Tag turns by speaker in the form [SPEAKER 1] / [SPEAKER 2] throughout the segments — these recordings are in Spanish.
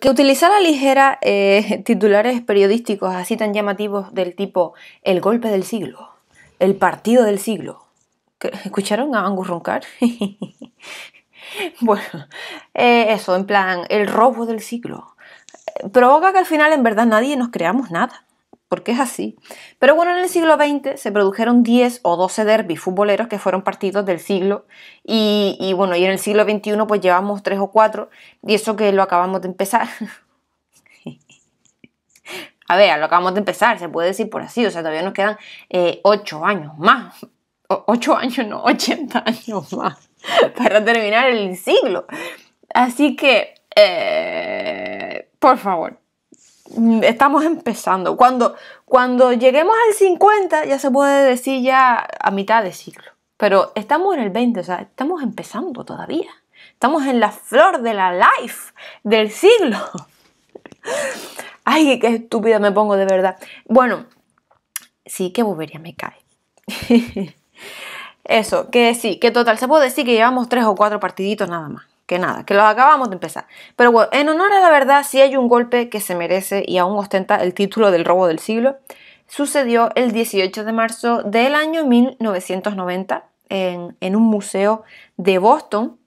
[SPEAKER 1] que utilizar a ligera eh, titulares periodísticos así tan llamativos del tipo el golpe del siglo, el partido del siglo. ¿Escucharon a Angus roncar? bueno, eh, eso, en plan, el robo del siglo. Eh, provoca que al final en verdad nadie nos creamos nada porque es así. Pero bueno, en el siglo XX se produjeron 10 o 12 derbis futboleros que fueron partidos del siglo y, bueno, y en el siglo XXI pues llevamos 3 o 4 y eso que lo acabamos de empezar. a ver, lo acabamos de empezar, se puede decir por así, o sea, todavía nos quedan 8 eh, años más. 8 años, no, 80 años más para terminar el siglo. Así que, eh, por favor, Mm, estamos empezando. Cuando, cuando lleguemos al 50 ya se puede decir ya a mitad de siglo, Pero estamos en el 20, o sea, estamos empezando todavía. Estamos en la flor de la life del siglo. Ay, qué estúpida me pongo de verdad. Bueno, sí, que bobería me cae. Eso, que sí, que total, se puede decir que llevamos tres o cuatro partiditos nada más que nada, que lo acabamos de empezar. Pero bueno, en honor a la verdad, si hay un golpe que se merece y aún ostenta el título del robo del siglo. Sucedió el 18 de marzo del año 1990 en, en un museo de Boston.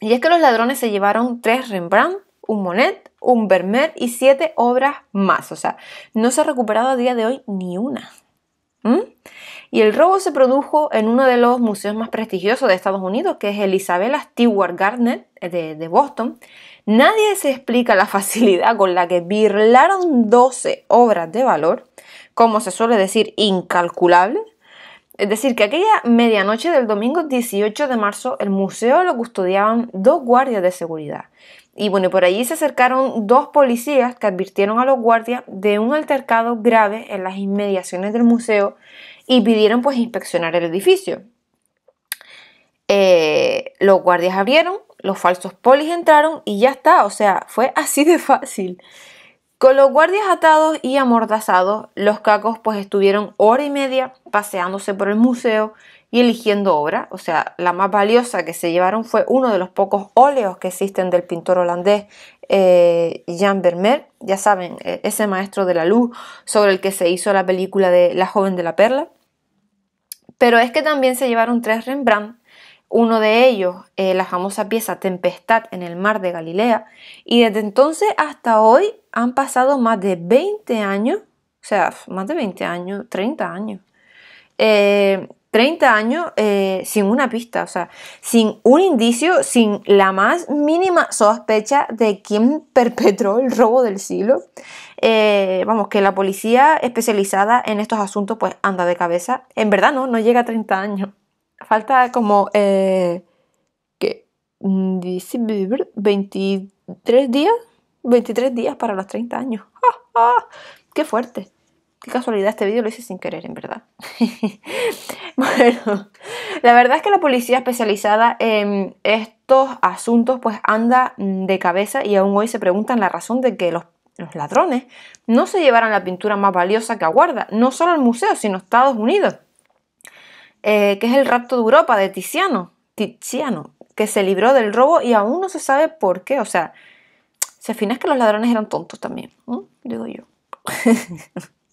[SPEAKER 1] Y es que los ladrones se llevaron tres Rembrandt, un Monet, un Vermeer y siete obras más. O sea, no se ha recuperado a día de hoy ni una. ¿Mm? Y el robo se produjo en uno de los museos más prestigiosos de Estados Unidos, que es el Isabella Stewart Gardner eh, de, Boston. Nadie se explica la facilidad con la que birlaron 12 obras de valor, como se suele decir, incalculable es decir, que aquella medianoche del domingo 18 de marzo el museo lo custodiaban dos guardias de seguridad. Y bueno, por allí se acercaron dos policías que advirtieron a los guardias de un altercado grave en las inmediaciones del museo y pidieron pues inspeccionar el edificio. Eh, los guardias abrieron, los falsos polis entraron y ya está, o sea, fue así de fácil. Con los guardias atados y amordazados, los cacos pues estuvieron hora y media paseándose por el museo y eligiendo obra, o sea, la más valiosa que se llevaron fue uno de los pocos óleos que existen del pintor holandés eh, Jan Vermeer, ya saben, e, ese maestro de la luz sobre el que se hizo la película de La joven de la perla. Pero es que también se llevaron tres Rembrandt, uno de ellos, eh, la famosa pieza Tempestad en el mar de Galilea, y desde entonces hasta hoy han pasado más de 20 años, o sea, más de 20 años, 30 años, 30 eh, años eh, sin una pista, o sea, sin un indicio, sin la más mínima sospecha de quién perpetró el robo del silo. Eh, vamos, que la policía especializada en estos asuntos pues anda de cabeza. En verdad no, no llega a 30 años. Falta como... Eh, ¿Qué? ¿23 días? 23 días para los 30 años. ¡Ah, qué fuerte! Qué casualidad, este vídeo lo hice sin querer, en verdad. bueno, la verdad es que la policía especializada en estos asuntos pues anda de cabeza y aún hoy se preguntan la razón de que los, ladrones no se llevaran la pintura más valiosa que aguarda, no solo el museo, sino Estados Unidos, eh, que es el rapto de Europa de Tiziano, Tiziano, que se libró del robo y aún no se sabe por qué, o sea, se afina es que los ladrones eran tontos también, digo yo.